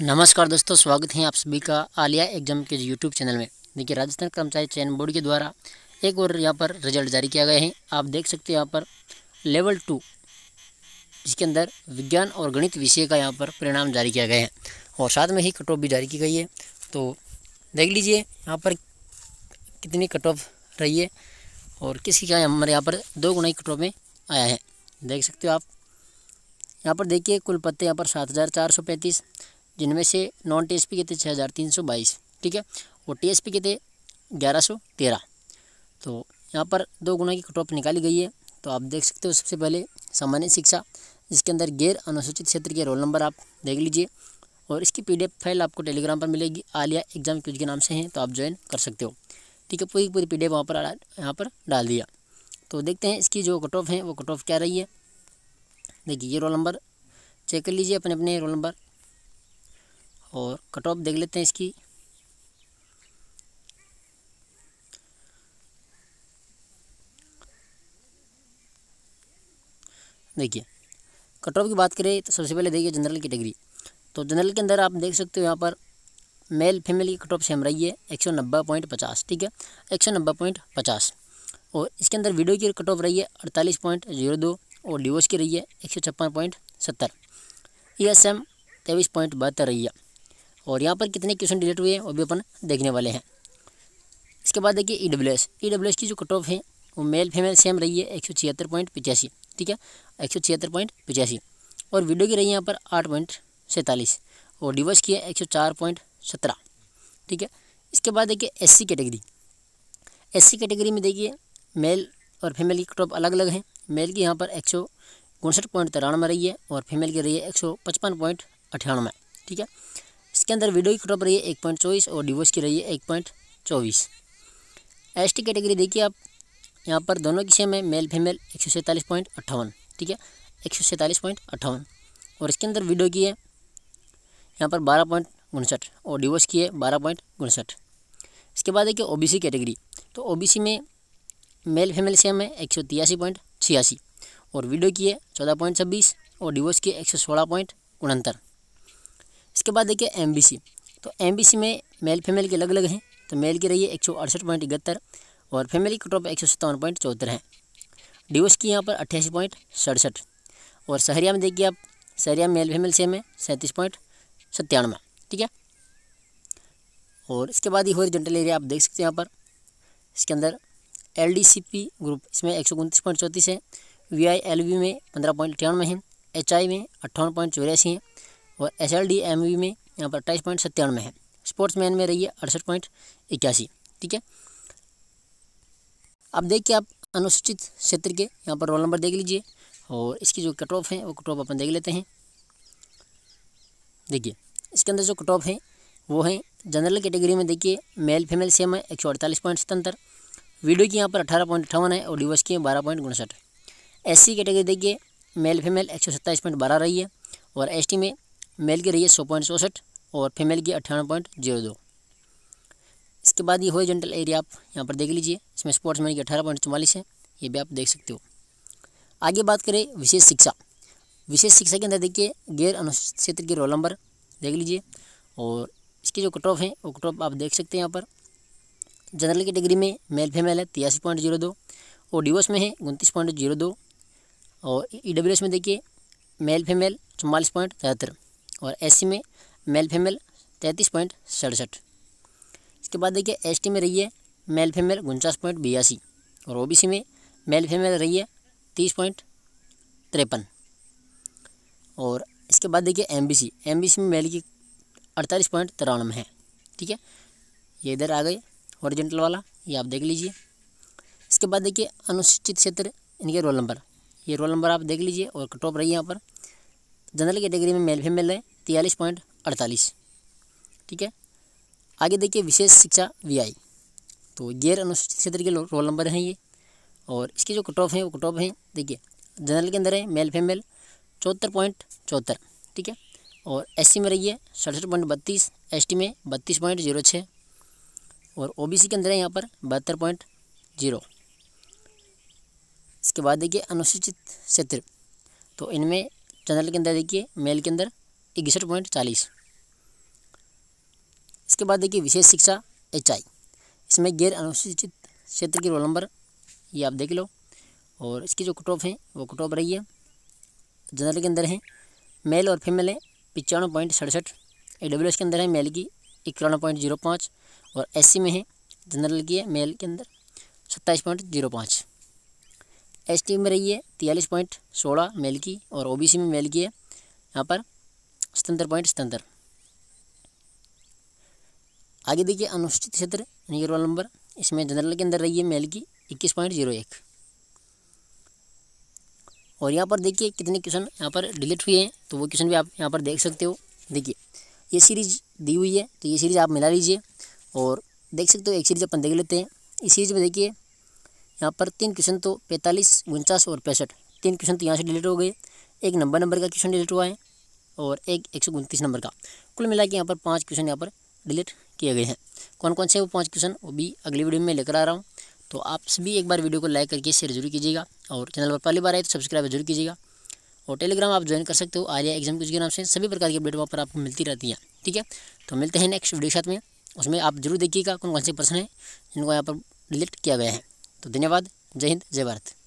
नमस्कार दोस्तों स्वागत है आप सभी का आलिया एग्जाम के यूट्यूब चैनल में देखिए राजस्थान कर्मचारी चयन बोर्ड के द्वारा एक और यहाँ पर रिजल्ट जारी किया गया है आप देख सकते हैं यहाँ पर लेवल टू जिसके अंदर विज्ञान और गणित विषय का यहाँ पर परिणाम जारी किया गया है और साथ में ही कट ऑफ भी जारी की गई है तो देख लीजिए यहाँ पर कितनी कट ऑफ रही है और किसकी क्या हमारे यहाँ पर दो गुना ही कट ऑफ में आया है देख सकते हो आप यहाँ पर देखिए कुल पत्ते यहाँ पर सात हज़ार चार सौ पैंतीस जिनमें से नॉन टी के थे छः हज़ार तीन सौ बाईस ठीक है और टी के थे ग्यारह सौ तेरह तो यहाँ पर दो गुना की कट ऑफ निकाली गई है तो आप देख सकते हो सबसे पहले सामान्य शिक्षा इसके अंदर गैर अनुसूचित क्षेत्र के रोल नंबर आप देख लीजिए और इसकी एफ फाइल आपको टेलीग्राम पर मिलेगी आलिया एग्जाम क्यूज के नाम से हैं तो आप ज्वाइन कर सकते हो ठीक है पूरी पूरी एफ वहाँ पर यहाँ पर डाल दिया तो देखते हैं इसकी जो कट ऑफ है वो कट ऑफ क्या रही है देखिए ये रोल नंबर चेक कर लीजिए अपने अपने रोल नंबर और कट ऑफ देख लेते हैं इसकी देखिए कट ऑफ की बात करें तो सबसे पहले देखिए जनरल कैटेगरी तो जनरल के अंदर आप देख सकते हो यहाँ पर मेल फीमेल की कट ऑफ सेम रही है एक सौ नब्बे पॉइंट पचास ठीक है एक सौ नब्बे पॉइंट पचास और इसके अंदर वीडियो की कट ऑफ रही है अड़तालीस पॉइंट जीरो दो और डिवोर्स की रही है एक सौ छप्पन पॉइंट सत्तर ई एस एम तेईस पॉइंट बहत्तर रही है और यहाँ पर कितने क्वेश्चन डिलीट हुए हैं वो भी अपन देखने वाले हैं इसके बाद देखिए E W S E W S की जो कट ऑफ है वो मेल फीमेल सेम रही है एक सौ छिहत्तर पॉइंट पचासी ठीक है एक सौ छिहत्तर पॉइंट पचासी और वीडियो की रही है यहाँ पर आठ पॉइंट सैंतालीस और डिवर्स की है एक सौ चार पॉइंट सत्रह ठीक है इसके बाद देखिए S C category S C category में देखिए मेल और फीमेल की कटॉप अलग अलग हैं मेल की यहाँ पर एक सौ उनसठ पॉइंट तिरानवे रही है और फीमेल की रही है एक सौ पचपन पॉइंट अठानवे ठीक है इसके अंदर विडो की क्रॉप रही है एक पॉइंट चौबीस और डिवोर्स की रही है एक पॉइंट चौबीस एस टी कैटेगरी देखिए आप यहाँ पर दोनों की सेम है मेल फीमेल एक सौ सैंतालीस पॉइंट अट्ठावन ठीक है एक सौ सैंतालीस पॉइंट अट्ठावन और इसके अंदर विडो की है यहाँ पर बारह पॉइंट उनसठ और डिवोर्स की है बारह पॉइंट उनसठ इसके बाद देखिए ओ बी सी कैटेगरी तो ओ बी सी में मेल फीमेल सेम है एक सौ तिरासी पॉइंट छियासी और विडो की है चौदह पॉइंट छब्बीस और डिवोर्स की एक सौ सोलह पॉइंट उनहत्तर इसके बाद देखिए एम तो एम में मेल फीमेल के अलग अलग हैं तो मेल की रही है एक सौ अड़सठ पॉइंट इकहत्तर और फीमेल की टॉप एक सौ सत्तावन पॉइंट चौहत्तर है डिवोर्स की यहाँ पर अट्ठासी पॉइंट सड़सठ और सहरिया में देखिए आप सहरिया मेल फीमेल सेम है सैंतीस पॉइंट सत्तानवे ठीक है और इसके बाद ये हॉरिजेंटल एरिया आप देख सकते हैं यहाँ पर इसके अंदर एल ग्रुप इसमें एक सौ उनतीस पॉइंट चौंतीस है वी आई एल वी में पंद्रह पॉइंट अठानवे है एच आई में अट्ठावन पॉइंट चौरासी है और S L D M V में यहाँ पर अट्ठाईस पॉइंट सत्तानवे है स्पोर्ट्स मैन में रही है अड़सठ पॉइंट इक्यासी ठीक है अब देखिए आप अनुसूचित क्षेत्र के यहाँ पर रोल नंबर देख लीजिए और इसकी जो कट ऑफ है वो कट ऑफ अपन देख लेते हैं देखिए इसके अंदर जो कट ऑफ है वो है जनरल कैटेगरी में देखिए मेल फीमेल सेम है एक सौ अड़तालीस पॉइंट सतहत्तर वीडियो की यहाँ पर अठारह पॉइंट अठावन है और डिवर्स की बारह पॉइंट उनसठ एस कैटेगरी देखिए मेल फीमेल एक सौ सत्ताईस पॉइंट बारह रही है और एस में मेल की रही है सौ पॉइंट चौंसठ और फीमेल की अट्ठावन पॉइंट जीरो दो इसके बाद ये हॉरिजेंटल एरिया आप यहाँ पर देख लीजिए इसमें स्पोर्ट्समैन की अठारह पॉइंट चौवालीस है ये भी आप देख सकते हो आगे बात करें विशेष शिक्षा विशेष शिक्षा के अंदर देखिए गैर अनुसूचित क्षेत्र के रोल नंबर देख लीजिए और इसकी जो कट ऑफ है वो कट ऑफ आप देख सकते हैं यहाँ पर जनरल कैटेगरी में मेल फीमेल है तिरासी पॉइंट जीरो दो और डिवोर्स में है उनतीस पॉइंट जीरो दो और ई डब्ल्यू एस में देखिए मेल फीमेल चौवालीस पॉइंट तिहत्तर और एस में मेल फीमेल तैंतीस पॉइंट सड़सठ इसके बाद देखिए एस में रही है मेल फीमेल उनचास पॉइंट बयासी और ओ में मेल फीमेल रही है तीस पॉइंट तिरपन और इसके बाद देखिए एम बी में मेल की अड़तालीस पॉइंट तिरानवे है ठीक है ये इधर आ गए औरजेंटल वाला ये आप देख लीजिए इसके बाद देखिए अनुसूचित क्षेत्र इनके रोल नंबर ये रोल नंबर आप देख लीजिए और कट ऑफ रही है यहाँ पर जनरल कैटेगरी में मेल फीमेल है तियालीस पॉइंट अड़तालीस ठीक है आगे देखिए विशेष शिक्षा वीआई तो गैर अनुसूचित क्षेत्र के रोल नंबर हैं ये और इसके जो कट ऑफ हैं वो कट ऑफ हैं देखिए जनरल के अंदर है मेल फीमेल चौहत्तर पॉइंट चौहत्तर ठीक है और एस में रही है सड़सठ पॉइंट बत्तीस एस में बत्तीस पॉइंट जीरो छः और ओ के अंदर है यहाँ पर बहत्तर पॉइंट जीरो इसके बाद देखिए अनुसूचित क्षेत्र तो इनमें जनरल के अंदर देखिए मेल के अंदर इकसठ पॉइंट चालीस इसके बाद देखिए विशेष शिक्षा एच आई इसमें गैर अनुसूचित क्षेत्र की रोल नंबर ये आप देख लो और इसकी जो कट ऑफ है वो कट ऑफ रही है जनरल के अंदर है मेल और फीमेल है पचानवे पॉइंट सड़सठ ए डब्ल्यू एस के अंदर है मेल की इक्यानवे पॉइंट जीरो पाँच और एस सी में है जनरल की है मेल के अंदर सत्ताईस पॉइंट जीरो पाँच एस टी में रही है तियालीस पॉइंट सोलह मेल की और ओ बी सी में मेल की है यहाँ पर सतंतर पॉइंट स्तंत्र आगे देखिए अनुसूचित क्षेत्र रोल नंबर इसमें जनरल के अंदर रही है मेल की इक्कीस पॉइंट जीरो एक और यहाँ पर देखिए कितने क्वेश्चन यहाँ पर डिलीट हुए हैं तो वो क्वेश्चन भी आप यहाँ पर देख सकते हो देखिए ये सीरीज दी हुई है तो ये सीरीज़ आप मिला लीजिए और देख सकते हो एक सीरीज अपन देख लेते हैं इस सीरीज में देखिए यहाँ पर तीन क्वेश्चन तो पैंतालीस उनचास और पैंसठ तीन क्वेश्चन तो यहाँ से डिलीट हो गए एक नंबर नंबर का क्वेश्चन डिलीट हुआ है और एक एक सौ उनतीस नंबर का कुल मिला के यहाँ पर पाँच क्वेश्चन यहाँ पर डिलीट किए गए हैं कौन कौन से वो पाँच क्वेश्चन वो भी अगली वीडियो में लेकर आ रहा हूँ तो आप सभी एक बार वीडियो को लाइक करके शेयर जरूर कीजिएगा और चैनल पर पहली बार आए तो सब्सक्राइब जरूर कीजिएगा और टेलीग्राम आप ज्वाइन कर सकते हो आर्या एग्जाम कुछ के नाम से सभी प्रकार की अपडेट वहाँ पर आपको मिलती रहती है ठीक है तो मिलते हैं नेक्स्ट वीडियो साथ में उसमें आप जरूर देखिएगा कौन कौन से प्रश्न हैं जिनको यहाँ पर डिलीट किया गया है तो धन्यवाद जय हिंद जय भारत